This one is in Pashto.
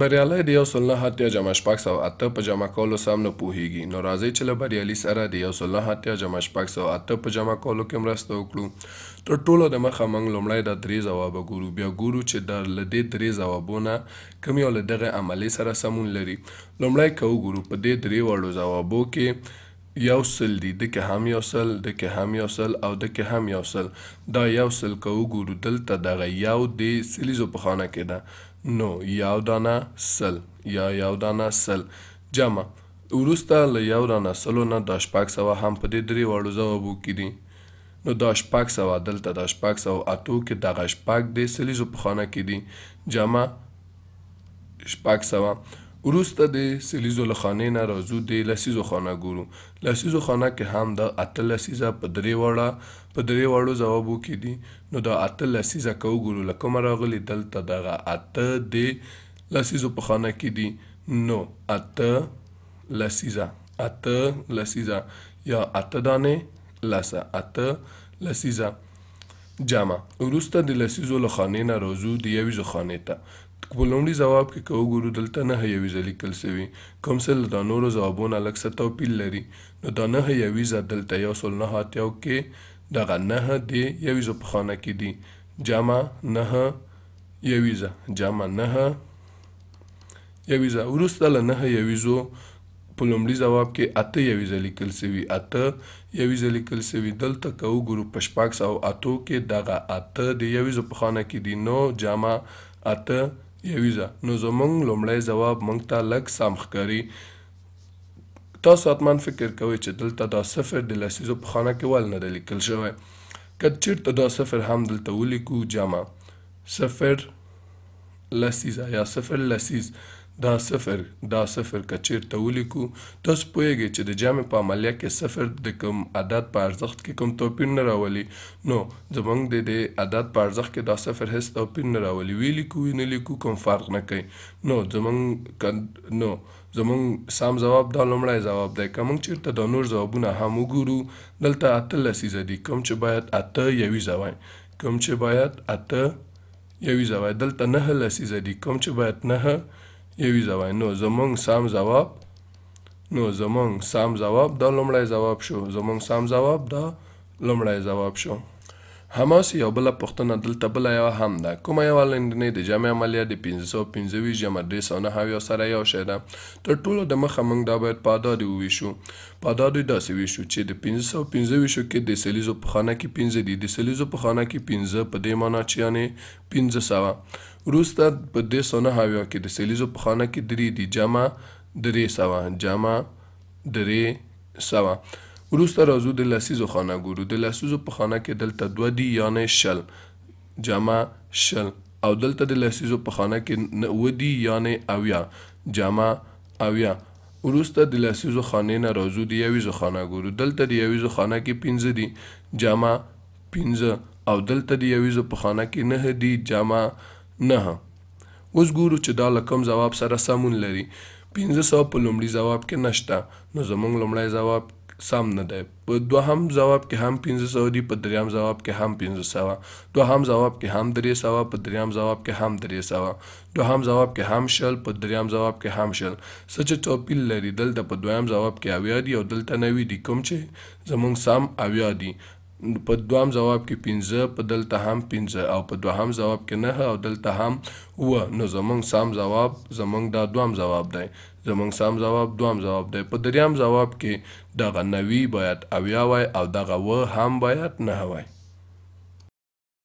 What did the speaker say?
بریالی د یو سل نه اتیا جمع شپږ سوه اته په جمع کولو سم نه پوهیږي نو راځئ چې له بریالي سره د یو سل نه اتیا جمع شپږ سوه اته په جمع کولو کې مرسته وکړو تر ټولو دمخه موږ لومړی دا درې ځوابه ګورو بیا ګورو چې دا له دې درې ځوابونه کوم یو له دغه عملې سره سمون لري لومړی که وګورو په دې درې وړو ځوابو کې یو سل دی دکې هم یو سل دکې هم یو سل او دکې هم یو سل دا یو سل که وګورو دلته دغه یو د سلیزو په خانه کې ده نو یو دانه سل یا یو دانه سل جمع وروسته له یو دانه سلو نه دا شپږ سوه هم په دې درې واړو ځوابو کې دي نو دا شپږ سوه دلته دا شپږ سوه اتو کې دغه شپږ د سلیزو په خانه کې دي جمع شپږ سوه وروسته د سلیزو لخانې نه راځو د لسیزو خانه ګورو لسیزو خانه کې هم د اته لسیزه په درې وړه په درې وړو ځوابو کې دي نو د اته لسیزه که وګورو له کومه راغلي دلته دغه اته د لسیزو په خانه کې دي نو اته لسیزه اته لسیزه یا اته دانې لسه اته لسیزه جمع وروسته د لسیزو له خانې نه راځو د یویزو خانې ته په لومړي ځواب کې که وګورو دلته نهه یویزه لیکل سوي کوم څه له دا نورو ځوابونو لږ څه توپیر لري نو دا نهه یویزه دلته یو سل نهه اتیاو کې دغه نهه د یویزو په خانه کې دي جمع نهه یویزه جمع نهه یویزه وروسته له نهه یویزو په لومړي ځواب کې اته یویزه لیکل سوي اته یویزه لیکل سوي دلته که وګورو په شپږ سوه اتو کې دغه اته د یویزو په خانه کې دي نو جمع اته یویزه نو زمونږ لومړی ځواب مونږ ته لږ سم ښکاري تاسو حتما فکر کوئ چې دلته دا صفر د لسیزو په خانه کې ول نه دی لیکل شوی که چیرته دا صفر هم دلته ولیکو جمع صفر لسیزه یا صفر لسیز دا صفر دا صفر که چیرته ولیکو تاسو پوهیږئ چې د جمع په عملیه کې صفر د کوم عدد په ارزښت کې کوم توپیر نه راولي نو زموږ د دې عدد په ارزښت کې دا صفر هیڅ توپیر نه راولي وی لیکو وی نه لیکو کوم فرق نه کوي نو زموږ نو زمونږ سم جواب دا لومړی جواب دی که موږ چېرته دا نور ځوابونه هم وګورو دلته اته لسیزه دي کوم چې باید اته یوي ځوای کوم چې باید اته یوي ځوای دلته نهه لسیزه دي کوم چې باید نهه یوی ځواب نو زمونږ سم ځواب نو زمونږ سم ځواب دا لومړی ځواب شو زمونږ سم ځواب دا لومړی ځواب شو هماسې یو بله پوښتنه دلته بله یوه هم ده کومه یوه لنډنۍ د جمع عملیه د پنځه سوه پنځه ویشت جمع درې سوه نهه اویا سره یو شی ده تر ټولو دمخه موږ دا باید په اعدادې وویشو په اعدادو یې داسې ویشو چې د پنځه سوه پنځه ویشتو کې د سلیزو په خانه کې پنځه دي د سلیزو په خانه کې پنځه په دې معنی چې یعنې پنځه سوه وروسته په درې سوه نهه اویا کې د سلیزو په خانه کې درې دي جمع درې سوه جمع درې سوه وروسته راځو د لسیزو خانه ګورو د لسیزو په خانه کې دلته دوه دي یعنی شل جمع شل او دلته د لسیزو په خانه کې اوه دي یعنی اویا جمع اویا وروسته د لسیزو خانې نه راځو د یویزو خانه ګورو دلته د یویزو خانه کې پنځه دي جمع پنځه او دلته د یویزو په خانه کې نه دي جمع نه اوس ګورو چې دا لکم جواب سره سمون لري 1500 په لومړي جواب کې نشته نو زموږ لومړی جواب سم نه دی په دوهم ځواب کې هم پنځه سوه دي په دریم ځواب کې هم پنځه سوه دوهم ځواب کې هم درې سوه په دریم ځواب کې هم درې سوه دوهم ځواب کې هم شل په دریم ځواب کې هم شل څه چې توپیر لري دلته په دویم ځواب کې اویا دي او دلته نوي دي کوم چې زموږ سم اویا دي په دوام جواب کې 15 په دلته هم 15 او په دوهم جواب کې نه او دلته هم و نو زمنګ سام جواب زمنګ دا دوام جواب دی زمنګ سام جواب دوام جواب دی په دریام جواب کې دغه نوی باید اویا وای او دغه و هم باید نه وای